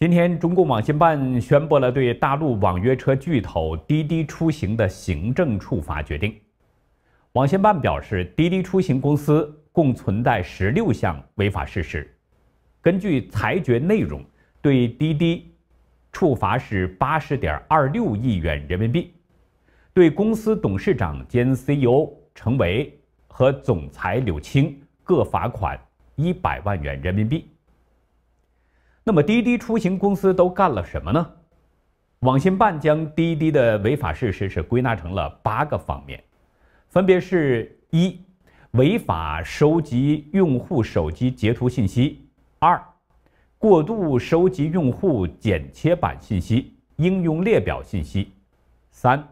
今天，中共网信办宣布了对大陆网约车巨头滴滴出行的行政处罚决定。网信办表示，滴滴出行公司共存在十六项违法事实。根据裁决内容，对滴滴处罚是八十点二六亿元人民币，对公司董事长兼 CEO 程维和总裁柳青各罚款一百万元人民币。那么滴滴出行公司都干了什么呢？网信办将滴滴的违法事实是归纳成了八个方面，分别是一，违法收集用户手机截图信息；二，过度收集用户剪切板信息、应用列表信息；三，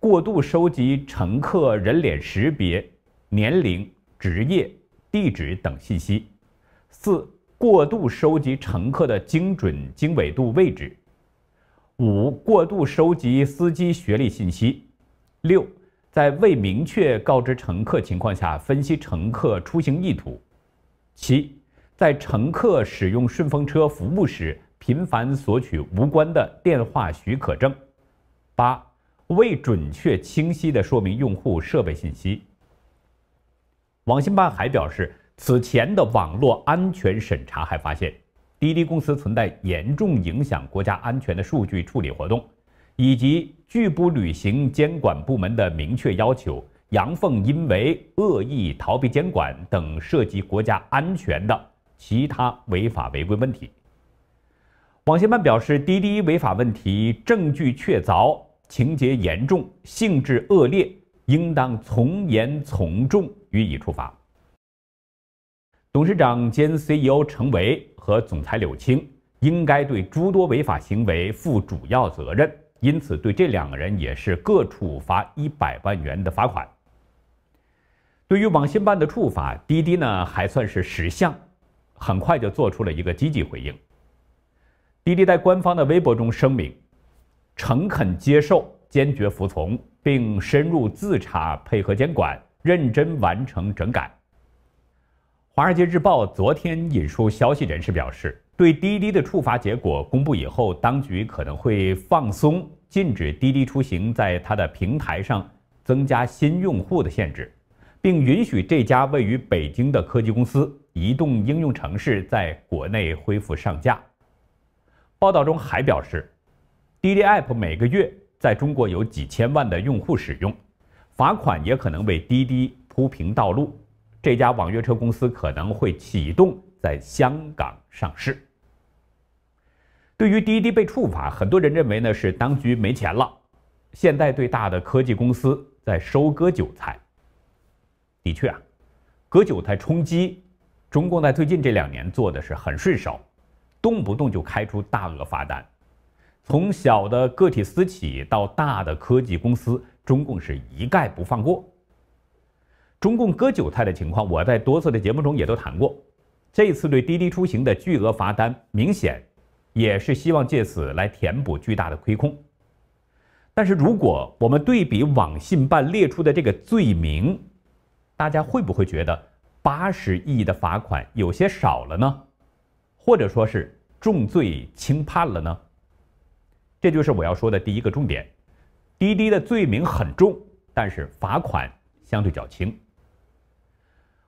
过度收集乘客人脸识别、年龄、职业、地址等信息；四。过度收集乘客的精准经纬度位置，五、过度收集司机学历信息；六、在未明确告知乘客情况下分析乘客出行意图；七、在乘客使用顺风车服务时频繁索取无关的电话许可证；八、未准确清晰的说明用户设备信息。网信办还表示。此前的网络安全审查还发现，滴滴公司存在严重影响国家安全的数据处理活动，以及拒不履行监管部门的明确要求、阳奉阴违、恶意逃避监管等涉及国家安全的其他违法违规问题。网信办表示，滴滴违法问题证据确凿、情节严重、性质恶劣，应当从严从重予以处罚。董事长兼 CEO 程维和总裁柳青应该对诸多违法行为负主要责任，因此对这两个人也是各处罚一百万元的罚款。对于网信办的处罚，滴滴呢还算是识相，很快就做出了一个积极回应。滴滴在官方的微博中声明，诚恳接受，坚决服从，并深入自查，配合监管，认真完成整改。《华尔街日报》昨天引述消息人士表示，对滴滴的处罚结果公布以后，当局可能会放松禁止滴滴出行在它的平台上增加新用户的限制，并允许这家位于北京的科技公司移动应用城市在国内恢复上架。报道中还表示，滴滴 App 每个月在中国有几千万的用户使用，罚款也可能为滴滴铺平道路。这家网约车公司可能会启动在香港上市。对于滴滴被处罚，很多人认为呢是当局没钱了。现在对大的科技公司在收割韭菜。的确啊，割韭菜充饥，中共在最近这两年做的是很顺手，动不动就开出大额罚单。从小的个体私企到大的科技公司，中共是一概不放过。中共割韭菜的情况，我在多次的节目中也都谈过。这次对滴滴出行的巨额罚单，明显也是希望借此来填补巨大的亏空。但是，如果我们对比网信办列出的这个罪名，大家会不会觉得八十亿的罚款有些少了呢？或者说是重罪轻判了呢？这就是我要说的第一个重点：滴滴的罪名很重，但是罚款相对较轻。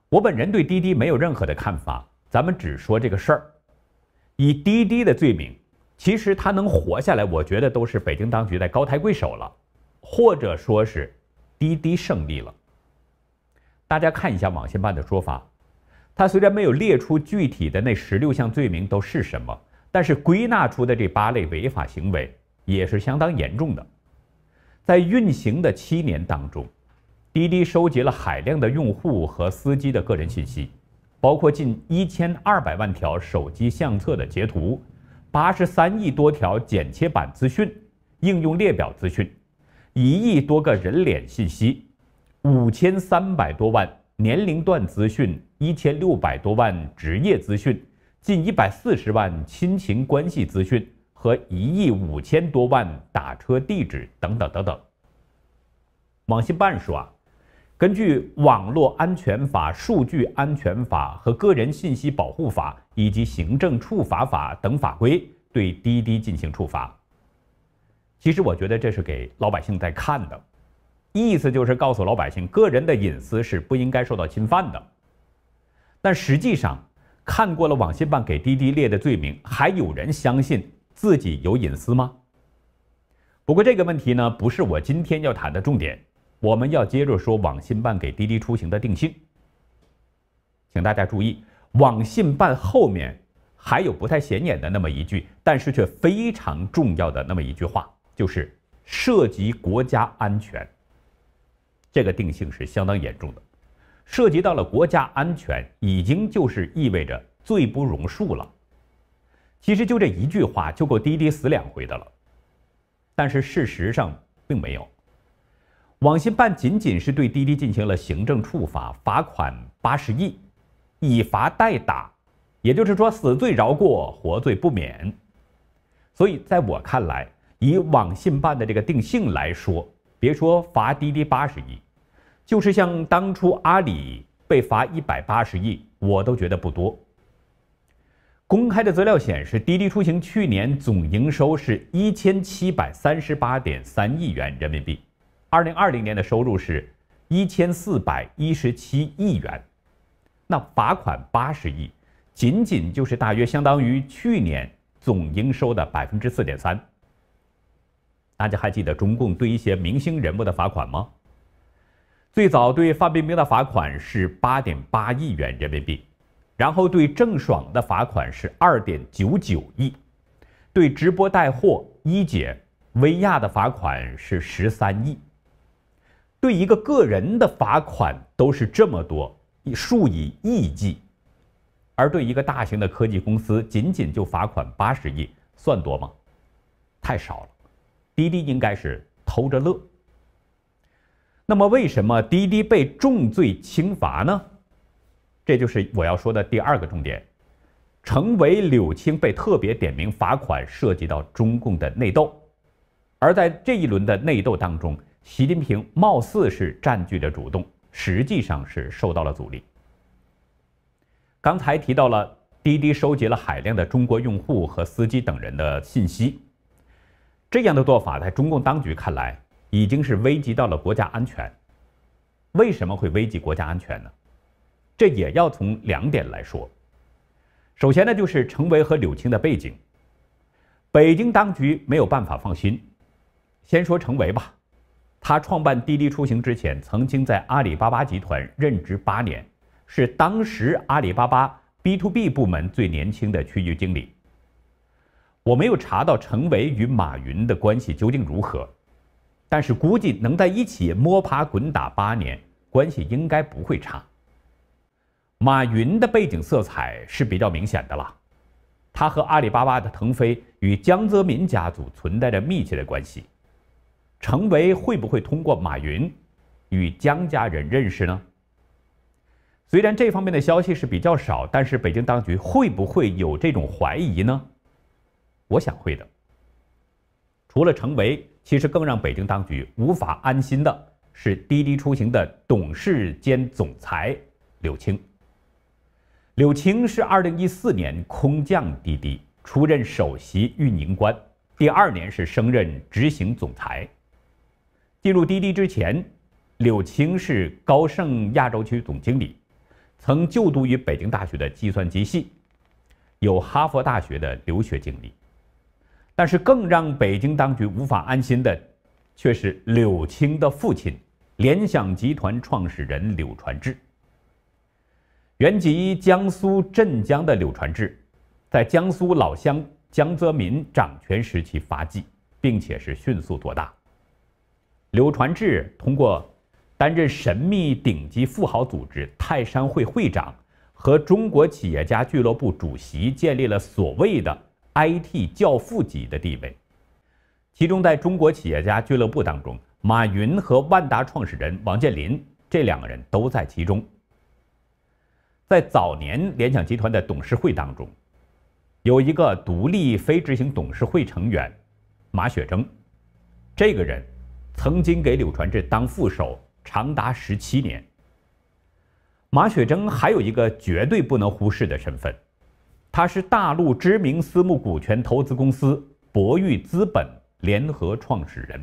我本人对滴滴没有任何的看法，咱们只说这个事儿。以滴滴的罪名，其实他能活下来，我觉得都是北京当局在高抬贵手了，或者说是滴滴胜利了。大家看一下网信办的说法，他虽然没有列出具体的那十六项罪名都是什么，但是归纳出的这八类违法行为也是相当严重的，在运行的七年当中。滴滴收集了海量的用户和司机的个人信息，包括近一千二百万条手机相册的截图，八十三亿多条剪切板资讯、应用列表资讯，一亿多个人脸信息，五千三百多万年龄段资讯，一千六百多万职业资讯，近一百四十万亲情关系资讯和一亿五千多万打车地址等等等等。网信办说啊。根据《网络安全法》《数据安全法》和《个人信息保护法》以及《行政处罚法》等法规，对滴滴进行处罚。其实我觉得这是给老百姓在看的，意思就是告诉老百姓，个人的隐私是不应该受到侵犯的。但实际上，看过了网信办给滴滴列的罪名，还有人相信自己有隐私吗？不过这个问题呢，不是我今天要谈的重点。我们要接着说网信办给滴滴出行的定性，请大家注意，网信办后面还有不太显眼的那么一句，但是却非常重要的那么一句话，就是涉及国家安全。这个定性是相当严重的，涉及到了国家安全，已经就是意味着罪不容恕了。其实就这一句话就够滴滴死两回的了，但是事实上并没有。网信办仅仅是对滴滴进行了行政处罚，罚款八十亿，以罚代打，也就是说死罪饶过，活罪不免。所以，在我看来，以网信办的这个定性来说，别说罚滴滴八十亿，就是像当初阿里被罚一百八十亿，我都觉得不多。公开的资料显示，滴滴出行去年总营收是一千七百三十八点三亿元人民币。二零二零年的收入是一千四百一十七亿元，那罚款八十亿，仅仅就是大约相当于去年总营收的百分之四点三。大家还记得中共对一些明星人物的罚款吗？最早对范冰冰的罚款是八点八亿元人民币，然后对郑爽的罚款是二点九九亿，对直播带货一姐薇娅的罚款是十三亿。对一个个人的罚款都是这么多，数以亿计，而对一个大型的科技公司，仅仅就罚款八十亿，算多吗？太少了。滴滴应该是偷着乐。那么，为什么滴滴被重罪轻罚呢？这就是我要说的第二个重点。成为柳青被特别点名罚款，涉及到中共的内斗，而在这一轮的内斗当中。习近平貌似是占据着主动，实际上是受到了阻力。刚才提到了滴滴收集了海量的中国用户和司机等人的信息，这样的做法在中共当局看来已经是危及到了国家安全。为什么会危及国家安全呢？这也要从两点来说。首先呢，就是程为和柳青的背景，北京当局没有办法放心。先说程为吧。他创办滴滴出行之前，曾经在阿里巴巴集团任职八年，是当时阿里巴巴 B to B 部门最年轻的区域经理。我没有查到程维与马云的关系究竟如何，但是估计能在一起摸爬滚打八年，关系应该不会差。马云的背景色彩是比较明显的了，他和阿里巴巴的腾飞与江泽民家族存在着密切的关系。程为会不会通过马云与江家人认识呢？虽然这方面的消息是比较少，但是北京当局会不会有这种怀疑呢？我想会的。除了程为，其实更让北京当局无法安心的是滴滴出行的董事兼总裁柳青。柳青是二零一四年空降滴滴，出任首席运营官，第二年是升任执行总裁。进入滴滴之前，柳青是高盛亚洲区总经理，曾就读于北京大学的计算机系，有哈佛大学的留学经历。但是更让北京当局无法安心的，却是柳青的父亲——联想集团创始人柳传志。原籍江苏镇江的柳传志，在江苏老乡江泽民掌权时期发迹，并且是迅速做大。刘传志通过担任神秘顶级富豪组织泰山会会长和中国企业家俱乐部主席，建立了所谓的 IT 教父级的地位。其中，在中国企业家俱乐部当中，马云和万达创始人王健林这两个人都在其中。在早年联想集团的董事会当中，有一个独立非执行董事会成员马雪征，这个人。曾经给柳传志当副手长达十七年。马雪征还有一个绝对不能忽视的身份，他是大陆知名私募股权投资公司博裕资本联合创始人。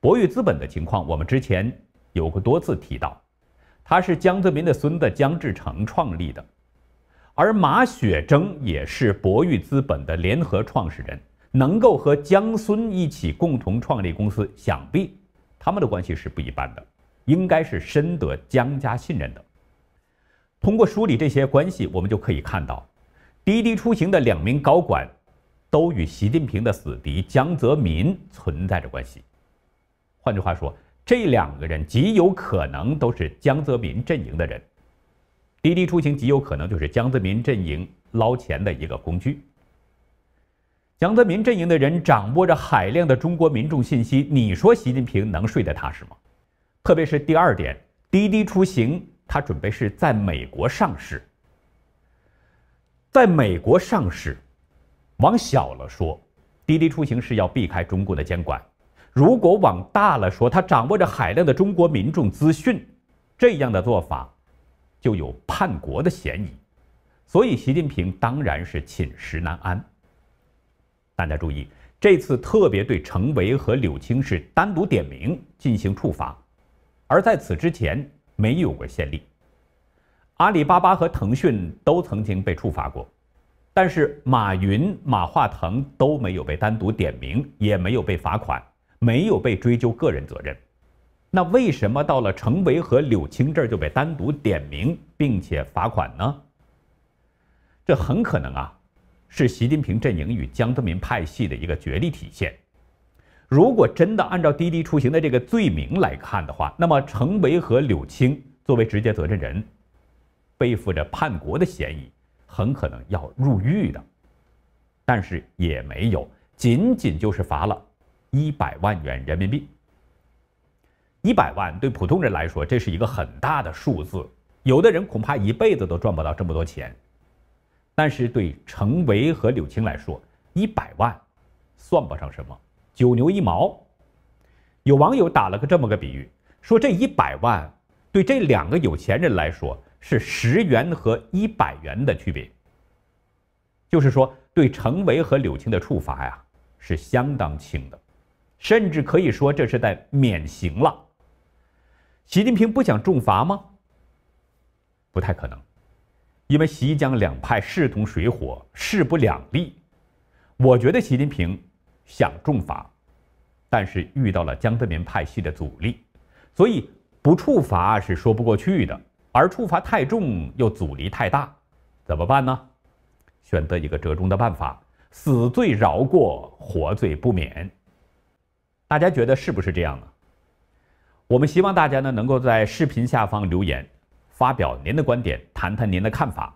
博裕资本的情况我们之前有过多次提到，他是江泽民的孙子江志成创立的，而马雪征也是博裕资本的联合创始人。能够和江孙一起共同创立公司，想必他们的关系是不一般的，应该是深得江家信任的。通过梳理这些关系，我们就可以看到，滴滴出行的两名高管都与习近平的死敌江泽民存在着关系。换句话说，这两个人极有可能都是江泽民阵营的人，滴滴出行极有可能就是江泽民阵营捞钱的一个工具。杨泽民阵营的人掌握着海量的中国民众信息，你说习近平能睡得踏实吗？特别是第二点，滴滴出行他准备是在美国上市，在美国上市，往小了说，滴滴出行是要避开中国的监管；如果往大了说，他掌握着海量的中国民众资讯，这样的做法就有叛国的嫌疑，所以习近平当然是寝食难安。大家注意，这次特别对程维和柳青是单独点名进行处罚，而在此之前没有过先例。阿里巴巴和腾讯都曾经被处罚过，但是马云、马化腾都没有被单独点名，也没有被罚款，没有被追究个人责任。那为什么到了程维和柳青这儿就被单独点名并且罚款呢？这很可能啊。是习近平阵营与江泽民派系的一个决力体现。如果真的按照滴滴出行的这个罪名来看的话，那么程维和柳青作为直接责任人，背负着叛国的嫌疑，很可能要入狱的。但是也没有，仅仅就是罚了一百万元人民币。一百万对普通人来说，这是一个很大的数字，有的人恐怕一辈子都赚不到这么多钱。但是对程维和柳青来说，一百万算不上什么，九牛一毛。有网友打了个这么个比喻，说这一百万对这两个有钱人来说是十元和一百元的区别。就是说，对程维和柳青的处罚呀是相当轻的，甚至可以说这是在免刑了。习近平不想重罚吗？不太可能。因为席江两派势同水火，势不两立。我觉得习近平想重罚，但是遇到了江泽民派系的阻力，所以不处罚是说不过去的。而处罚太重又阻力太大，怎么办呢？选择一个折中的办法：死罪饶过，活罪不免。大家觉得是不是这样呢？我们希望大家呢能够在视频下方留言。发表您的观点，谈谈您的看法。